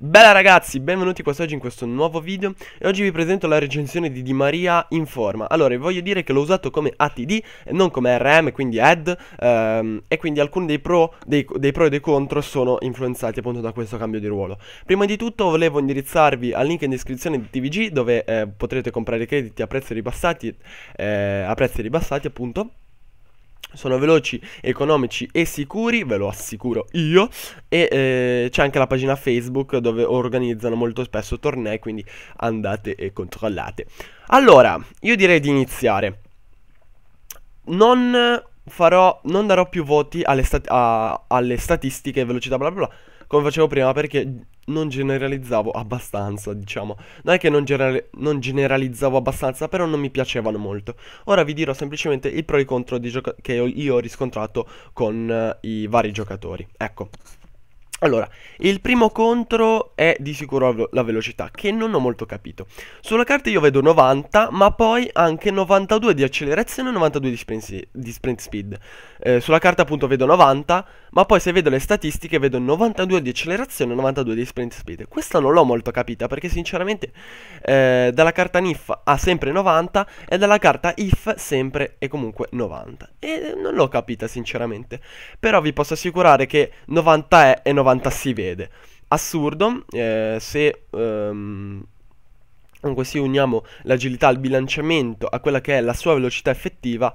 Bella ragazzi, benvenuti quest'oggi in questo nuovo video e oggi vi presento la recensione di Di Maria in forma Allora, voglio dire che l'ho usato come ATD e non come RM, quindi ad ehm, E quindi alcuni dei pro, dei, dei pro, e dei contro sono influenzati appunto da questo cambio di ruolo Prima di tutto volevo indirizzarvi al link in descrizione di TVG dove eh, potrete comprare crediti a prezzi ribassati eh, A prezzi ribassati appunto sono veloci, economici e sicuri, ve lo assicuro io. E eh, c'è anche la pagina Facebook dove organizzano molto spesso tornei, quindi andate e controllate. Allora, io direi di iniziare. Non farò, non darò più voti alle, stat- a, alle statistiche velocità bla bla bla, come facevo prima, perché non generalizzavo abbastanza, diciamo. Non è che non, non, generalizzavo abbastanza, però non mi piacevano molto. Ora vi dirò semplicemente i pro e i contro che io ho riscontrato con uh, i vari giocatori. Ecco. Allora, il primo contro è di sicuro la velocità, che non ho molto capito. Sulla carta io vedo 90, ma poi anche 92 di accelerazione e 92 di sprint, di sprint speed. Eh, sulla carta appunto vedo 90, ma poi se vedo le statistiche vedo 92 di accelerazione e 92 di sprint speed. Questa non l'ho molto capita, perché sinceramente eh, dalla carta NIF ha sempre 90 e dalla carta IF sempre e comunque 90. E non l'ho capita sinceramente. Però vi posso assicurare che 90 è e 90. Avanta si vede. Assurdo, eh, se... Ehm, comunque se uniamo l'agilità al bilanciamento a quella che è la sua velocità effettiva,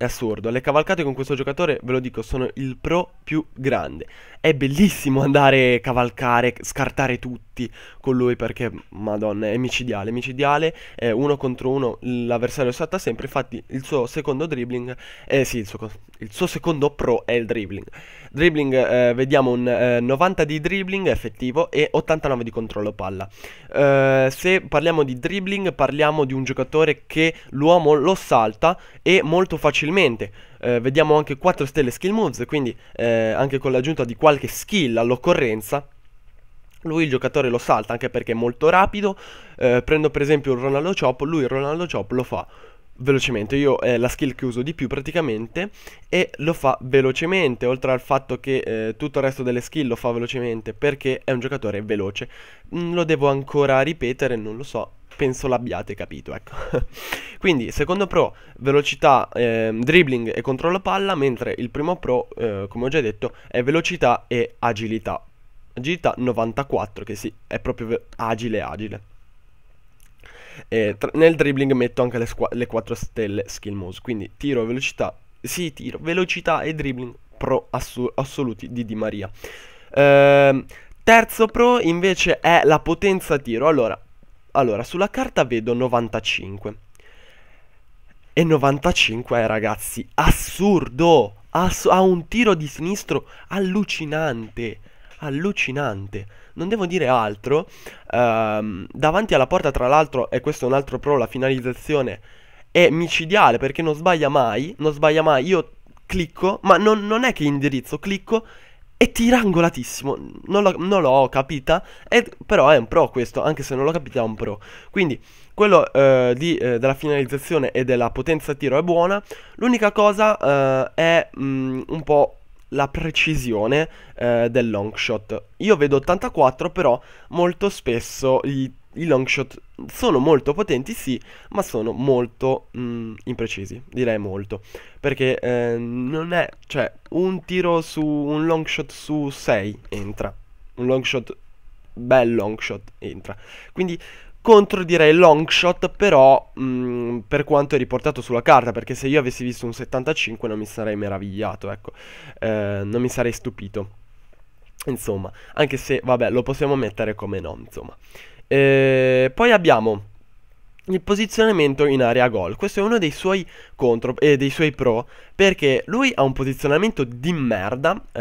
è assurdo. Le cavalcate con questo giocatore, ve lo dico, sono il pro più grande. È bellissimo andare a cavalcare, scartare tutti con lui perché, madonna, è micidiale. Micidiale, è uno contro uno, l'avversario salta sempre. Infatti, il suo secondo dribbling, eh sì, il suo, il suo secondo pro è il dribbling. Dribbling, eh, vediamo un eh, 90 di dribbling effettivo e 89 di controllo palla. Eh, se parliamo di dribbling, parliamo di un giocatore che l'uomo lo salta e molto facilmente facilmente. Eh, vediamo anche 4 stelle skill moves, quindi eh, anche con l'aggiunta di qualche skill all'occorrenza, lui il giocatore lo salta anche perché è molto rapido. Eh, prendo per esempio il Ronaldo Chop, lui il Ronaldo Chop lo fa velocemente. Io è eh, la skill che uso di più praticamente e lo fa velocemente, oltre al fatto che eh, tutto il resto delle skill lo fa velocemente perché è un giocatore veloce. Mm, lo devo ancora ripetere, non lo so, penso l'abbiate capito, ecco. Quindi, secondo pro, velocità, eh, dribbling e controllo palla, mentre il primo pro, eh, come ho già detto, è velocità e agilità. Agilità 94, che sì, è proprio agile agile. Tra- nel dribbling metto anche le, squ- le 4 stelle skill moves, quindi tiro, velocità, sì, tiro, velocità e dribbling pro assu- assoluti di Di Maria. Ehm, terzo pro invece è la potenza tiro. Allora, allora, sulla carta vedo 95. E 95 eh, ragazzi, assurdo! Ass- ha un tiro di sinistro allucinante. Allucinante. Non devo dire altro. Ehm, davanti alla porta, tra l'altro, e questo è un altro pro, la finalizzazione è micidiale perché non sbaglia mai. Non sbaglia mai. Io clicco, ma non, non è che indirizzo, clicco è tirangolatissimo. Non, lo, non l'ho capita, è, però è un pro questo, anche se non l'ho capita è un pro. Quindi quello eh, di, eh, della finalizzazione e della potenza tiro è buona. L'unica cosa eh, è mh, mm, un po' la precisione eh, del long shot. Io vedo 84, però molto spesso i, i long shot sono molto potenti, sì, ma sono molto mh, mm, imprecisi, direi molto, perché eh, non è, cioè, un tiro su un long shot su 6 entra, un long shot bel long shot entra. Quindi contro direi Longshot, però mh, mm, per quanto è riportato sulla carta perché se io avessi visto un 75 non mi sarei meravigliato ecco eh, non mi sarei stupito insomma anche se vabbè lo possiamo mettere come no insomma eh, poi abbiamo il posizionamento in area gol. Questo è uno dei suoi contro eh, dei suoi pro perché lui ha un posizionamento di merda eh,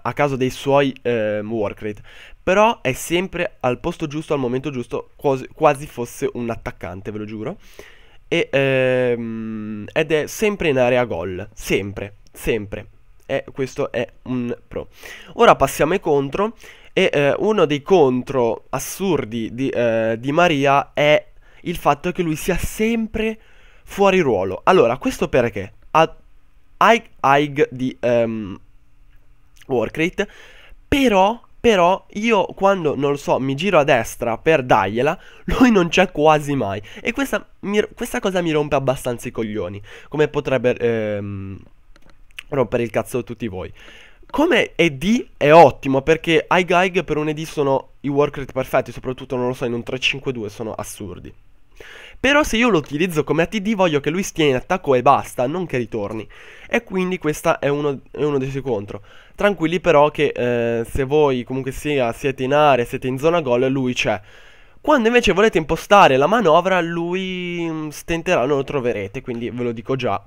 a causa dei suoi eh, work rate, però è sempre al posto giusto al momento giusto, quasi, quasi fosse un attaccante, ve lo giuro. E, ehm, ed è sempre in area gol, sempre, sempre. E questo è un pro. Ora passiamo ai contro e eh, uno dei contro assurdi di, eh, di Maria è il fatto che lui sia sempre fuori ruolo. Allora, questo perché? A Aig di um, ehm, Warcrate, però, però io quando, non lo so, mi giro a destra per dargliela, lui non c'è quasi mai. E questa, mi, questa, cosa mi rompe abbastanza i coglioni, come potrebbe ehm, rompere il cazzo tutti voi. Come ED è ottimo perché Aig Aig per un ED sono i Warcrate perfetti, soprattutto non lo so, in un 3-5-2 sono assurdi. Però se io lo utilizzo come ATD voglio che lui stia in attacco e basta, non che ritorni. E quindi questo è uno, è uno dei suoi contro. Tranquilli però che eh, se voi comunque sia siete in area, siete in zona gol, lui c'è. Quando invece volete impostare la manovra, lui mm, stenterà, non lo troverete, quindi ve lo dico già.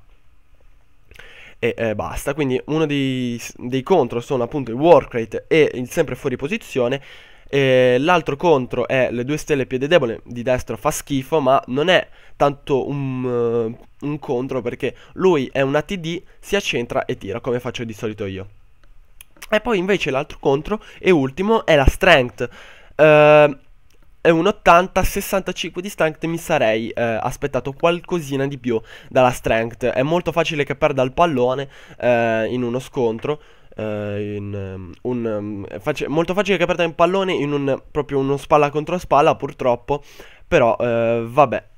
E eh, basta, quindi uno dei, dei contro sono appunto il work e il sempre fuori posizione e eh, l'altro contro è le due stelle piede debole, di destra fa schifo, ma non è tanto un, uh, un contro perché lui è un ATD, si accentra e tira, come faccio di solito io. E poi invece l'altro contro e ultimo è la strength. Uh, è un 80, 65 di strength mi sarei eh, aspettato qualcosina di più dalla strength. È molto facile che perda il pallone eh, in uno scontro. Eh, in, ehm, un, ehm, fac- molto facile che perda in pallone in un, proprio uno spalla contro spalla purtroppo però eh, vabbè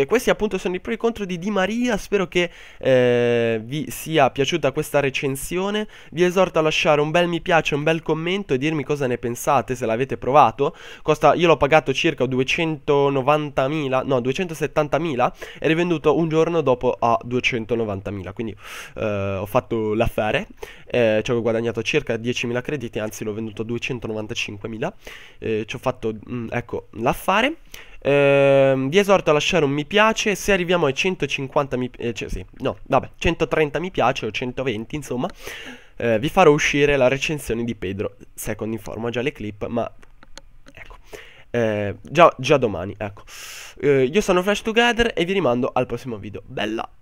eh, questi appunto sono i pro e i contro di Di Maria, spero che eh, vi sia piaciuta questa recensione, vi esorto a lasciare un bel mi piace, un bel commento e dirmi cosa ne pensate se l'avete provato, Costa, io l'ho pagato circa 290.000, no 270.000 e rivenduto un giorno dopo a 290.000, quindi eh, ho fatto l'affare, eh, ci ho guadagnato circa 10.000 crediti, anzi l'ho venduto a 295.000, eh, ci ho fatto mh, mm, ecco l'affare. Ehm, vi esorto a lasciare un mi piace, se arriviamo ai 150 mi piace, eh, cioè, sì, no, vabbè, 130 mi piace o 120 insomma, eh, vi farò uscire la recensione di Pedro, second informo già le clip, ma ecco, eh, già, già, domani, ecco. Eh, io sono Flash Together e vi rimando al prossimo video, bella!